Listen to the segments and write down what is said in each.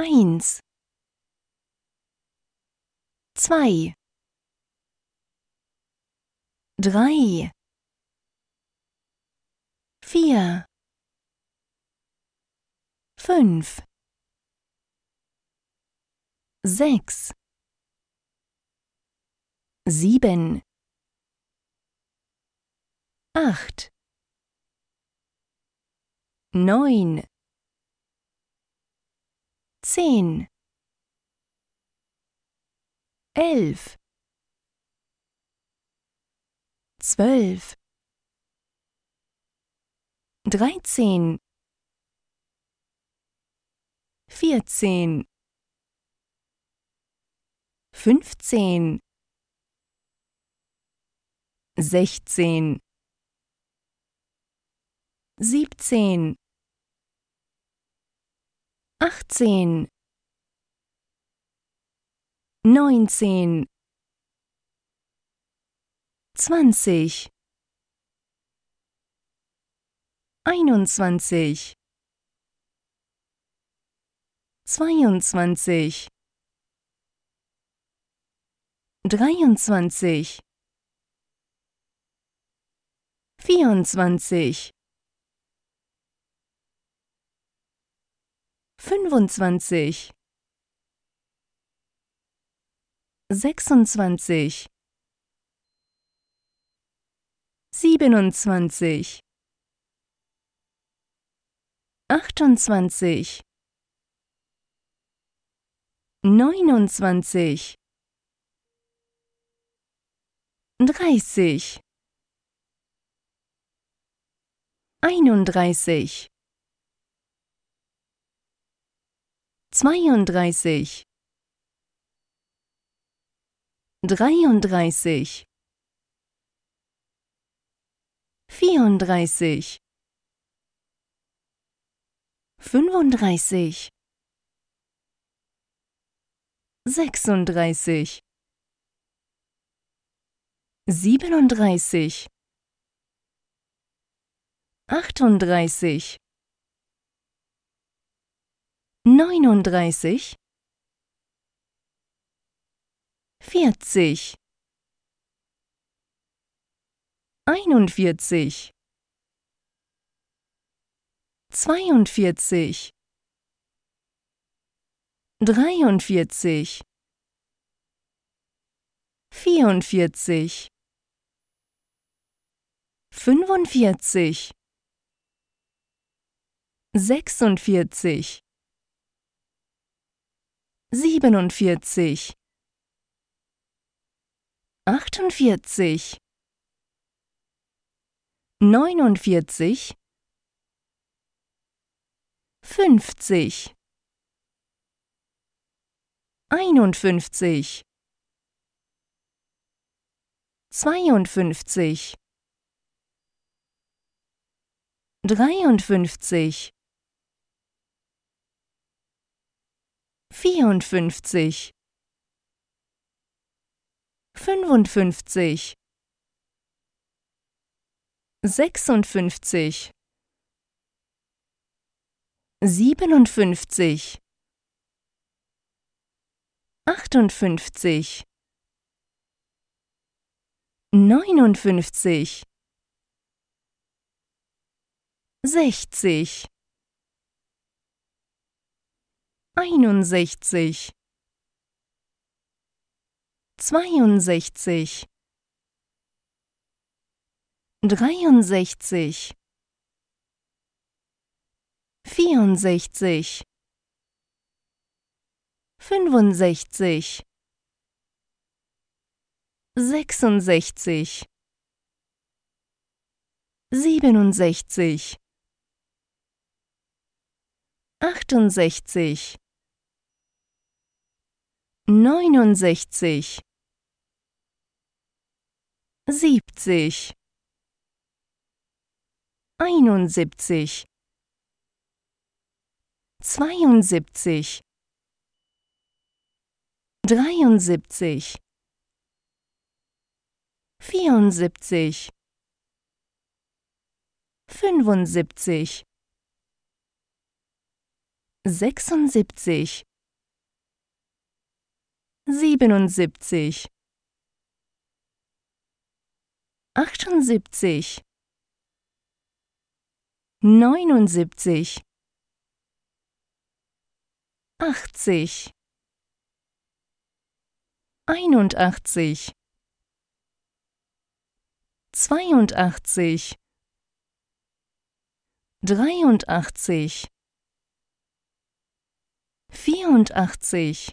eins, zwei, drei, vier, fünf, sechs, sieben, acht, neun, zehn, elf, zwölf, dreizehn, vierzehn, fünfzehn, sechzehn, siebzehn, achtzehn, neunzehn, zwanzig, einundzwanzig, zweiundzwanzig, dreiundzwanzig, vierundzwanzig, fünfundzwanzig sechsundzwanzig, siebenundzwanzig, achtundzwanzig, neunundzwanzig, dreißig, einunddreißig, zweiunddreißig dreiunddreißig, vierunddreißig, fünfunddreißig, sechsunddreißig, siebenunddreißig, achtunddreißig, neununddreißig, vierzig, einundvierzig, zweiundvierzig, dreiundvierzig, vierundvierzig, fünfundvierzig, sechsundvierzig, siebenundvierzig achtundvierzig, neunundvierzig, fünfzig, einundfünfzig, zweiundfünfzig, dreiundfünfzig, vierundfünfzig fünfundfünfzig, sechsundfünfzig, siebenundfünfzig, achtundfünfzig, neunundfünfzig, sechzig, einundsechzig zweiundsechzig, dreiundsechzig, vierundsechzig, fünfundsechzig, sechsundsechzig, siebenundsechzig, achtundsechzig neunundsechzig, siebzig, einundsiebzig, zweiundsiebzig, dreiundsiebzig, vierundsiebzig, fünfundsiebzig, sechsundsiebzig siebenundsiebzig, achtundsiebzig, neunundsiebzig, achtzig, einundachtzig, zweiundachtzig, dreiundachtzig, vierundachtzig,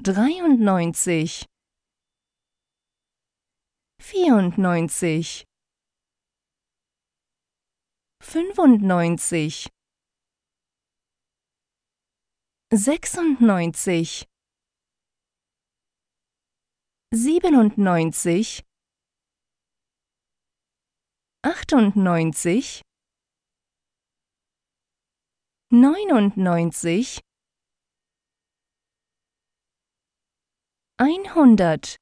dreiundneunzig, vierundneunzig, fünfundneunzig, sechsundneunzig, siebenundneunzig, achtundneunzig, neunundneunzig 100